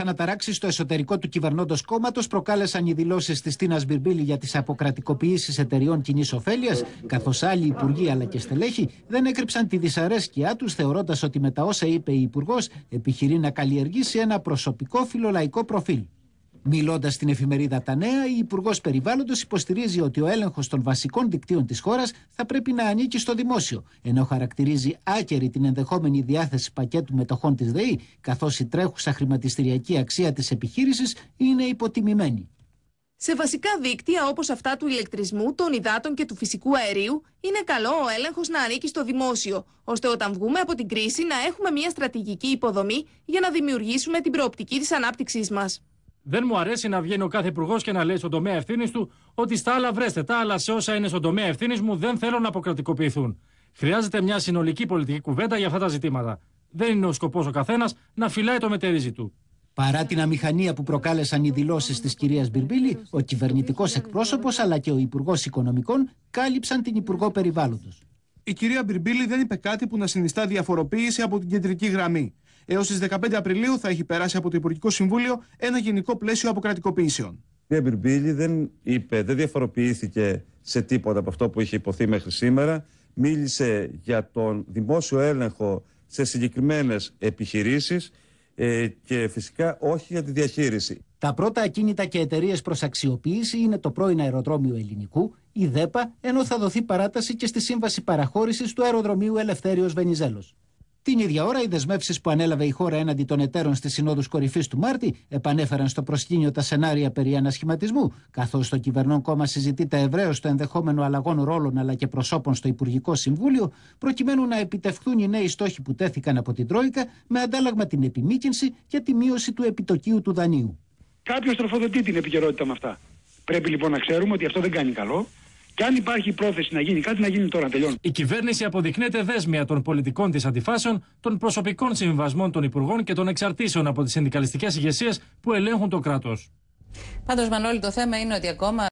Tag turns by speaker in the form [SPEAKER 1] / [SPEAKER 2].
[SPEAKER 1] αναταράξει στο εσωτερικό του κυβερνώντος κόμματος προκάλεσαν οι δηλώσεις της Τίνας Μπιρμπίλη για τις αποκρατικοποιήσεις εταιριών κοινή ωφέλειας, καθώς άλλοι υπουργοί αλλά και στελέχοι δεν έκρυψαν τη δυσαρέσκειά τους, θεωρώντας ότι με τα όσα είπε η Υπουργός επιχειρεί να καλλιεργήσει ένα προσωπικό φιλολαϊκό προφίλ. Μιλώντας στην εφημερίδα Τα Νέα, η Υπουργός Περιβάλλοντος υποστηρίζει ότι ο έλεγχος των βασικών δικτύων της χώρας θα πρέπει να ανήκει στο δημόσιο, ενώ χαρακτηρίζει άκερη την ενδεχόμενη διάθεση πακέτου μετοχών της ΔΕΗ, καθώς η τρέχουσα χρηματιστηριακή αξία της επιχείρησης είναι υποτιμημένη. Σε βασικά δίκτυα όπως αυτά του ηλεκτρισμού, των υδάτων και του φυσικού αερίου, είναι καλό ο έλεγχος να ανήκει στο δημόσιο, ώστε όταν βγούμε από την κρίση να έχουμε μια στρατηγική υποδομή για να δημιουργήσουμε την προοπτική
[SPEAKER 2] της ανάπτυξής μας. Δεν μου αρέσει να βγαίνει ο κάθε υπουργός και να λέει στον τομέα ευθύνης του ότι στα άλλα βρέστε τα, αλλά σε όσα είναι στον τομέα ευθύνης μου δεν θέλω να αποκρατικοποιηθούν. Χρειάζεται μια συνολική πολιτική κουβέντα για αυτά τα ζητήματα. Δεν είναι ο σκοπός ο καθένας να φυλάει το μετερίζι του.
[SPEAKER 1] Παρά την αμηχανία που προκάλεσαν οι δηλώσεις της κυρίας Μπυρμπίλη, ο κυβερνητικός εκπρόσωπος αλλά και ο Υπουργός Οικονομικών κάλυψαν την Υπουργό Περιβάλλοντος. Η κυρία Μπυρμπίλη δεν είπε κάτι που να συνιστά διαφοροποίηση από την κεντρική γραμμή. Έως στις 15 Απριλίου θα έχει περάσει από το Υπουργικό Συμβούλιο ένα γενικό πλαίσιο αποκρατικοποιήσεων. Η κυρία Μπυρμπίλη δεν είπε, δεν διαφοροποιήθηκε σε τίποτα από αυτό που είχε υποθεί μέχρι σήμερα. Μίλησε για τον δημόσιο έλεγχο σε συγκεκριμένες επιχειρήσεις ε, και φυσικά όχι για τη διαχείριση. Τα πρώτα ακίνητα και εταιρείες προς αξιοποίηση είναι το πρώην αεροδρόμιο Ελληνικού, η ΔΕΠΑ, ενώ θα δοθεί παράταση και στη σύμβαση παραχώρησης του αεροδρομίου Ελευθέριος Βενιζέλος. Την ίδια ώρα, οι δεσμεύσεις που ανέλαβε η χώρα έναντι των εταίρων στις συνόδους κορυφής του Μάρτη επανέφεραν στο προσκήνιο τα σενάρια περί ανασχηματισμού, καθώς το κυβερνών κόμμα συζητείται ευρέως το ενδεχόμενο αλλαγών ρόλων αλλά και προσώπων στο Υπουργικό Συμβούλιο, προκειμένου να επιτευχθούν οι νέοι στόχοι που τέθηκαν από την Τρόικα, με αντάλλαγμα την επιμήκυνση και τη μείωση του επιτοκίου του δανείου.
[SPEAKER 2] Κάποιος τροφοδοτεί την επικαιρότητα με αυτά. Πρέπει λοιπόν να ξέρουμε ότι αυτό δεν κάνει καλό. Και αν υπάρχει πρόθεση να γίνει κάτι, να γίνει τώρα. Τελειώνω. Η κυβέρνηση αποδεικνύεται δέσμια των πολιτικών της αντιφάσεων, των προσωπικών συμβασμών των υπουργών και των εξαρτήσεων από τις συνδικαλιστικές ηγεσίες που ελέγχουν το κράτος.
[SPEAKER 1] Πάντως, Μανώλη, το θέμα είναι ότι ακόμα.